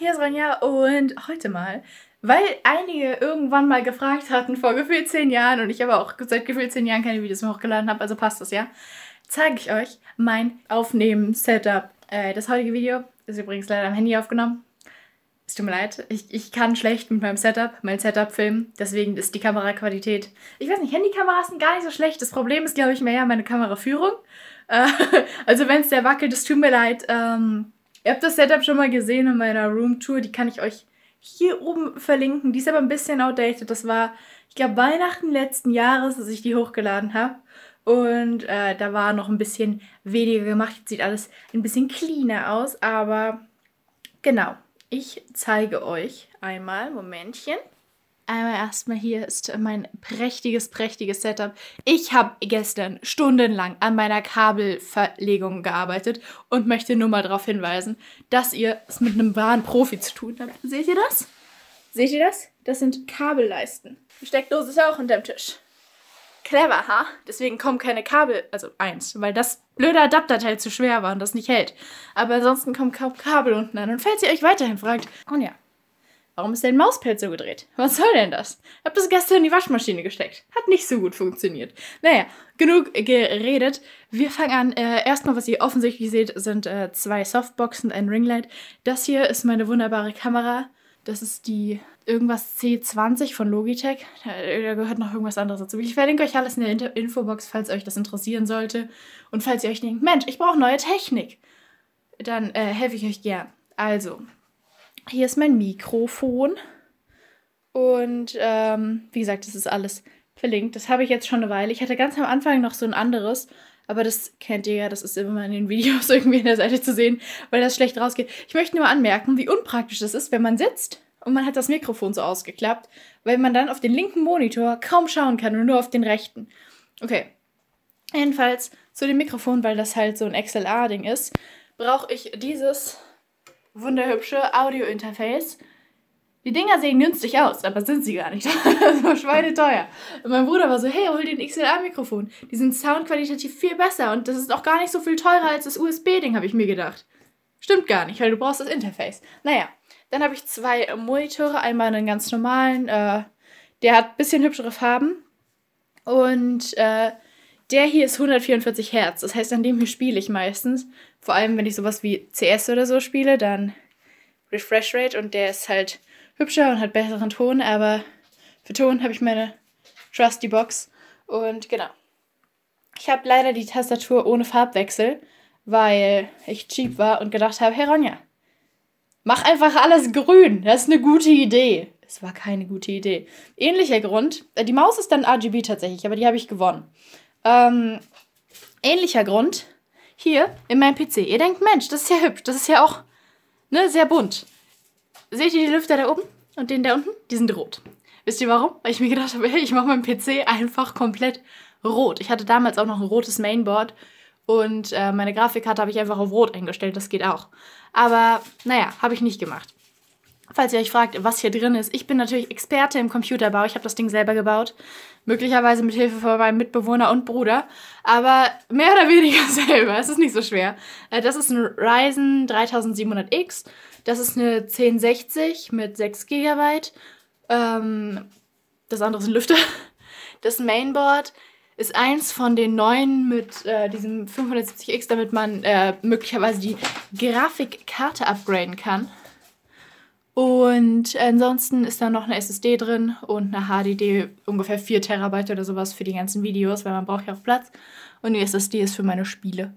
hier ist Ronja und heute mal, weil einige irgendwann mal gefragt hatten vor gefühlt zehn Jahren und ich aber auch seit gefühlt zehn Jahren keine Videos mehr hochgeladen habe, also passt das ja, zeige ich euch mein Aufnehmen-Setup. Äh, das heutige Video ist übrigens leider am Handy aufgenommen. Es tut mir leid, ich, ich kann schlecht mit meinem Setup, mein Setup filmen, deswegen ist die Kameraqualität. Ich weiß nicht, Handykameras sind gar nicht so schlecht. Das Problem ist, glaube ich, mehr meine Kameraführung. Äh, also wenn es der wackelt, es tut mir leid. Ähm, Ihr habt das Setup schon mal gesehen in meiner Roomtour. Die kann ich euch hier oben verlinken. Die ist aber ein bisschen outdated. Das war, ich glaube, Weihnachten letzten Jahres, als ich die hochgeladen habe. Und äh, da war noch ein bisschen weniger gemacht. Jetzt sieht alles ein bisschen cleaner aus. Aber genau, ich zeige euch einmal, Momentchen. Einmal erstmal hier ist mein prächtiges, prächtiges Setup. Ich habe gestern stundenlang an meiner Kabelverlegung gearbeitet und möchte nur mal darauf hinweisen, dass ihr es mit einem wahren Profi zu tun habt. Seht ihr das? Seht ihr das? Das sind Kabelleisten. Die Steckdose ist auch unterm Tisch. Clever, ha? Deswegen kommen keine Kabel, also eins, weil das blöde Adapterteil zu schwer war und das nicht hält. Aber ansonsten kommen kaum Kabel unten an. Und falls ihr euch weiterhin fragt, und ja, Warum ist dein Mauspad so gedreht? Was soll denn das? Ich Hab das gestern in die Waschmaschine gesteckt. Hat nicht so gut funktioniert. Naja, genug geredet. Wir fangen an. Äh, erstmal, was ihr offensichtlich seht, sind äh, zwei Softboxen, und ein Ringlight. Das hier ist meine wunderbare Kamera. Das ist die irgendwas C20 von Logitech. Da, da, gehört noch irgendwas anderes dazu. Ich verlinke euch alles in der Inter Infobox, falls euch das interessieren sollte. Und falls ihr euch denkt, Mensch, ich brauche neue Technik, dann äh, helfe ich euch gern. Also, hier ist mein Mikrofon. Und ähm, wie gesagt, das ist alles verlinkt. Das habe ich jetzt schon eine Weile. Ich hatte ganz am Anfang noch so ein anderes, aber das kennt ihr ja, das ist immer in den Videos irgendwie an der Seite zu sehen, weil das schlecht rausgeht. Ich möchte nur anmerken, wie unpraktisch das ist, wenn man sitzt und man hat das Mikrofon so ausgeklappt, weil man dann auf den linken Monitor kaum schauen kann und nur auf den rechten. Okay. Jedenfalls zu dem Mikrofon, weil das halt so ein XLR-Ding ist, brauche ich dieses wunderhübsche Audio-Interface. Die Dinger sehen günstig aus, aber sind sie gar nicht. das war schweineteuer. Und mein Bruder war so, hey, hol den XLR-Mikrofon. Die sind soundqualitativ viel besser und das ist auch gar nicht so viel teurer als das USB-Ding, habe ich mir gedacht. Stimmt gar nicht, weil du brauchst das Interface. Naja, dann habe ich zwei Monitore. Einmal einen ganz normalen, äh, der hat ein bisschen hübschere Farben. Und äh, der hier ist 144 Hertz. Das heißt, an dem hier spiele ich meistens. Vor allem, wenn ich sowas wie CS oder so spiele, dann Refresh Rate und der ist halt hübscher und hat besseren Ton, aber für Ton habe ich meine Trusty Box und genau. Ich habe leider die Tastatur ohne Farbwechsel, weil ich cheap war und gedacht habe, hey Ronja, mach einfach alles grün, das ist eine gute Idee. Es war keine gute Idee. Ähnlicher Grund, äh, die Maus ist dann RGB tatsächlich, aber die habe ich gewonnen. Ähm, ähnlicher Grund hier in meinem PC. Ihr denkt, Mensch, das ist ja hübsch, das ist ja auch ne, sehr bunt. Seht ihr die Lüfter da oben und den da unten? Die sind rot. Wisst ihr warum? Weil ich mir gedacht habe, ich mache meinen PC einfach komplett rot. Ich hatte damals auch noch ein rotes Mainboard und äh, meine Grafikkarte habe ich einfach auf rot eingestellt, das geht auch. Aber naja, habe ich nicht gemacht. Falls ihr euch fragt, was hier drin ist, ich bin natürlich Experte im Computerbau. Ich habe das Ding selber gebaut möglicherweise mit Hilfe von meinem Mitbewohner und Bruder, aber mehr oder weniger selber. Es ist nicht so schwer. Äh, das ist ein Ryzen 3700X. Das ist eine 1060 mit 6 GB. Ähm, das andere ist ein Lüfter. Das Mainboard ist eins von den neuen mit äh, diesem 570X, damit man äh, möglicherweise die Grafikkarte upgraden kann. Und ansonsten ist da noch eine SSD drin und eine HDD, ungefähr 4 Terabyte oder sowas für die ganzen Videos, weil man braucht ja auch Platz. Und die SSD ist für meine Spiele.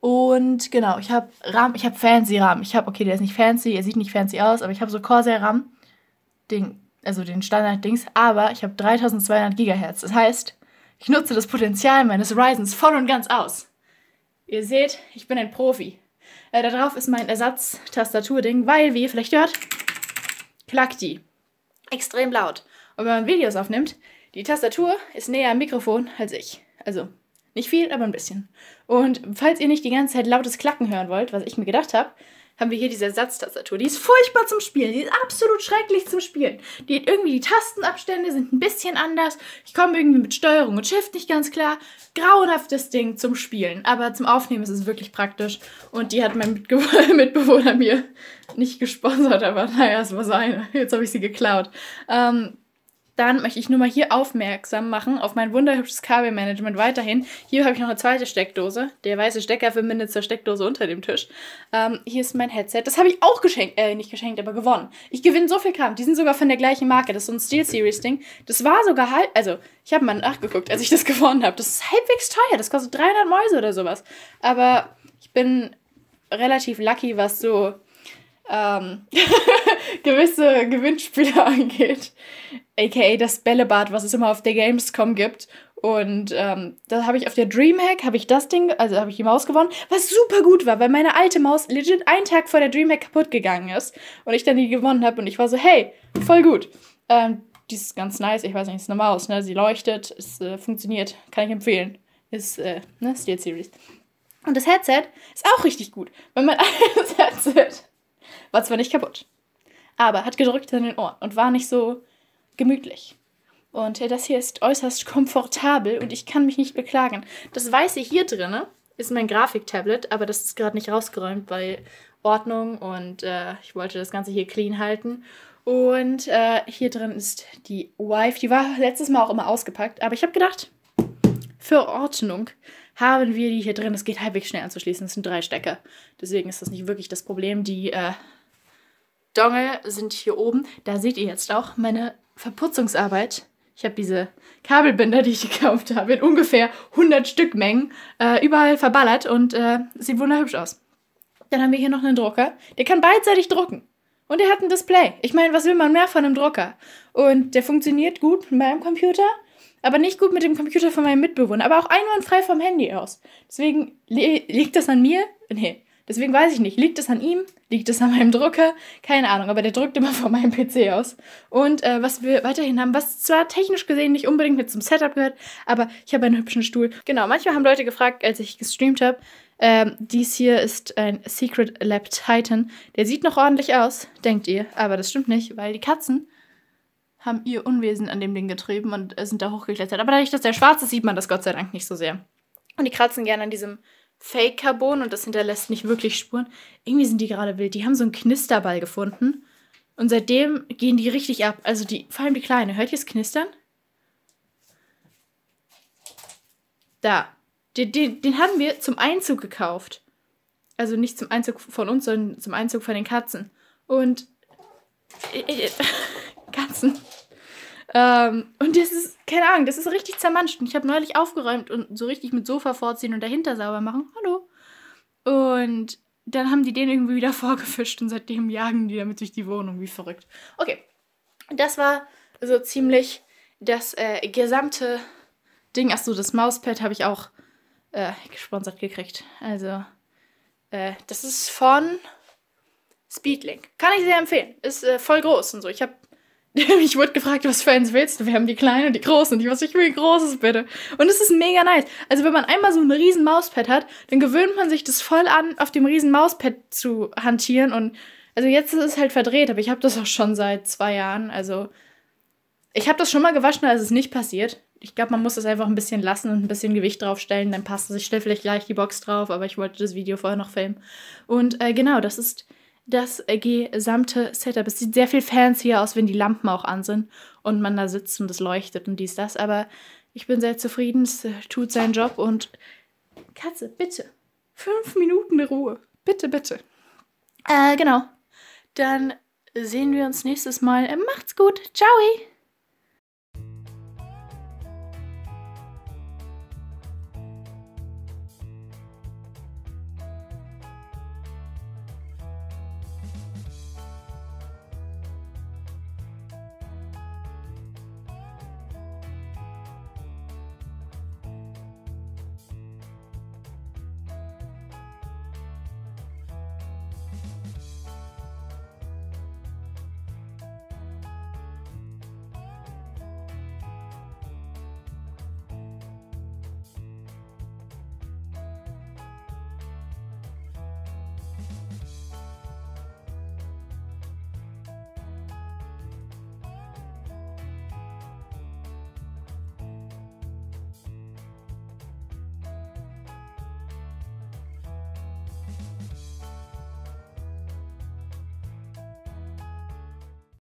Und genau, ich habe RAM, ich habe Fancy RAM. Ich habe, okay, der ist nicht fancy, er sieht nicht fancy aus, aber ich habe so Corsair RAM, den, also den Standard-Dings, aber ich habe 3200 Gigahertz. Das heißt, ich nutze das Potenzial meines Ryzens voll und ganz aus. Ihr seht, ich bin ein Profi. Äh, darauf ist mein ersatz tastatur ding weil, wie ihr vielleicht hört, klackt die. Extrem laut. Und wenn man Videos aufnimmt, die Tastatur ist näher am Mikrofon als ich. Also nicht viel, aber ein bisschen. Und falls ihr nicht die ganze Zeit lautes Klacken hören wollt, was ich mir gedacht habe, haben wir hier diese Ersatztastatur. Die ist furchtbar zum Spielen. Die ist absolut schrecklich zum Spielen. Die hat irgendwie die Tastenabstände sind ein bisschen anders. Ich komme irgendwie mit Steuerung und Shift nicht ganz klar. Grauenhaftes Ding zum Spielen. Aber zum Aufnehmen ist es wirklich praktisch. Und die hat mein Mitge Mitbewohner mir nicht gesponsert, aber naja, es war seine. Jetzt habe ich sie geklaut. Ähm, dann möchte ich nur mal hier aufmerksam machen auf mein wunderhübsches Kabelmanagement weiterhin. Hier habe ich noch eine zweite Steckdose. Der weiße Stecker verbindet zur Steckdose unter dem Tisch. Ähm, hier ist mein Headset. Das habe ich auch geschenkt, äh, nicht geschenkt, aber gewonnen. Ich gewinne so viel Kram. Die sind sogar von der gleichen Marke. Das ist so ein Steel Series Ding. Das war sogar halb, also ich habe mal nachgeguckt, als ich das gewonnen habe. Das ist halbwegs teuer. Das kostet 300 Mäuse oder sowas. Aber ich bin relativ lucky, was so ähm, gewisse Gewinnspiele angeht. AKA das Bällebad, was es immer auf der Gamescom gibt. Und ähm, da habe ich auf der Dreamhack, habe ich das Ding, also habe ich die Maus gewonnen, was super gut war, weil meine alte Maus legit einen Tag vor der Dreamhack kaputt gegangen ist. Und ich dann die gewonnen habe und ich war so, hey, voll gut. Ähm, die ist ganz nice, ich weiß nicht, ist eine Maus, ne? Sie leuchtet, es äh, funktioniert, kann ich empfehlen. Ist, äh, ne, Steel Series. Und das Headset ist auch richtig gut, wenn man ein Headset war zwar nicht kaputt, aber hat gedrückt an den Ohren und war nicht so gemütlich. Und das hier ist äußerst komfortabel und ich kann mich nicht beklagen. Das Weiße hier drin ist mein Grafiktablet, aber das ist gerade nicht rausgeräumt, weil Ordnung und äh, ich wollte das Ganze hier clean halten. Und äh, hier drin ist die Wife. Die war letztes Mal auch immer ausgepackt, aber ich habe gedacht, für Ordnung haben wir die hier drin. Es geht halbwegs schnell anzuschließen. Es sind drei Stecker. Deswegen ist das nicht wirklich das Problem. Die äh, Dongle sind hier oben. Da seht ihr jetzt auch meine Verputzungsarbeit. Ich habe diese Kabelbinder, die ich gekauft habe, in ungefähr 100 Stück Mengen, äh, überall verballert und äh, sieht wunderhübsch aus. Dann haben wir hier noch einen Drucker. Der kann beidseitig drucken. Und er hat ein Display. Ich meine, was will man mehr von einem Drucker? Und der funktioniert gut mit meinem Computer, aber nicht gut mit dem Computer von meinem Mitbewohner. Aber auch einwandfrei vom Handy aus. Deswegen liegt das an mir? Nee, Deswegen weiß ich nicht, liegt es an ihm? Liegt es an meinem Drucker? Keine Ahnung, aber der drückt immer von meinem PC aus. Und äh, was wir weiterhin haben, was zwar technisch gesehen nicht unbedingt mit zum Setup gehört, aber ich habe einen hübschen Stuhl. Genau, manchmal haben Leute gefragt, als ich gestreamt habe, ähm, dies hier ist ein Secret Lab Titan. Der sieht noch ordentlich aus, denkt ihr, aber das stimmt nicht, weil die Katzen haben ihr Unwesen an dem Ding getrieben und äh, sind da hochgeklettert. Aber dadurch, dass der schwarz ist, sieht man das Gott sei Dank nicht so sehr. Und die kratzen gerne an diesem Fake-Carbon und das hinterlässt nicht wirklich Spuren. Irgendwie sind die gerade wild. Die haben so einen Knisterball gefunden. Und seitdem gehen die richtig ab. Also die, vor allem die Kleine. Hört ihr es knistern? Da. Den, den, den haben wir zum Einzug gekauft. Also nicht zum Einzug von uns, sondern zum Einzug von den Katzen. Und. Katzen. Ähm, und das ist, keine Ahnung, das ist richtig zermanscht. Und ich habe neulich aufgeräumt und so richtig mit Sofa vorziehen und dahinter sauber machen. Hallo. Und dann haben die den irgendwie wieder vorgefischt und seitdem jagen die damit durch die Wohnung, wie verrückt. Okay, das war so ziemlich das äh, gesamte Ding. Achso, das Mauspad habe ich auch äh, gesponsert gekriegt. Also, äh, das ist von Speedlink. Kann ich sehr empfehlen. Ist äh, voll groß und so. Ich habe ich wurde gefragt, was für eins willst du? Wir haben die kleinen und die großen. Und ich was, ich will großes bitte. Und es ist mega nice. Also wenn man einmal so ein riesen Mauspad hat, dann gewöhnt man sich das voll an, auf dem riesen Mauspad zu hantieren. Und also jetzt ist es halt verdreht, aber ich habe das auch schon seit zwei Jahren. Also ich habe das schon mal gewaschen, als es nicht passiert. Ich glaube, man muss es einfach ein bisschen lassen und ein bisschen Gewicht draufstellen. Dann passt es. Ich stelle vielleicht gleich die Box drauf, aber ich wollte das Video vorher noch filmen. Und äh, genau, das ist das äh, gesamte Setup. Es sieht sehr viel fancier aus, wenn die Lampen auch an sind und man da sitzt und es leuchtet und dies, das. Aber ich bin sehr zufrieden, es äh, tut seinen Job und Katze, bitte. Fünf Minuten Ruhe. Bitte, bitte. Äh, genau. Dann sehen wir uns nächstes Mal. Äh, macht's gut. Ciao.